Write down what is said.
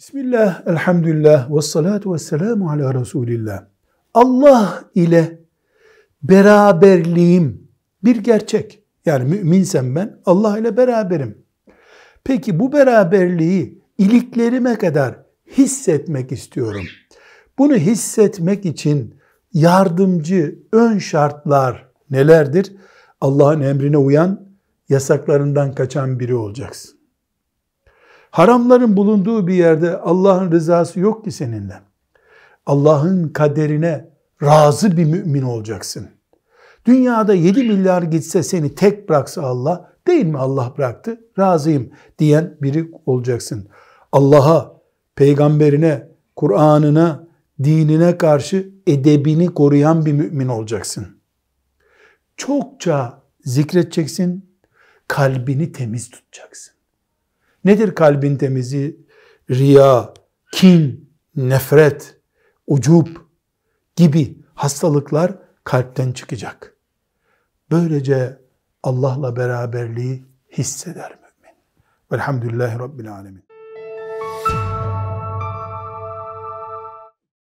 Bismillah, elhamdülillah, ve salatu ve selamu ala Resulillah. Allah ile beraberliğim bir gerçek. Yani müminsem ben, Allah ile beraberim. Peki bu beraberliği iliklerime kadar hissetmek istiyorum. Bunu hissetmek için yardımcı ön şartlar nelerdir? Allah'ın emrine uyan, yasaklarından kaçan biri olacaksın. Haramların bulunduğu bir yerde Allah'ın rızası yok ki seninle. Allah'ın kaderine razı bir mümin olacaksın. Dünyada 7 milyar gitse seni tek bıraksa Allah, değil mi Allah bıraktı, razıyım diyen biri olacaksın. Allah'a, peygamberine, Kur'an'ına, dinine karşı edebini koruyan bir mümin olacaksın. Çokça zikredeceksin, kalbini temiz tutacaksın. Nedir kalbin temizi? Riya, kin, nefret, ucub gibi hastalıklar kalpten çıkacak. Böylece Allah'la beraberliği hisseder mümin. Velhamdülillahi Rabbil Alemin.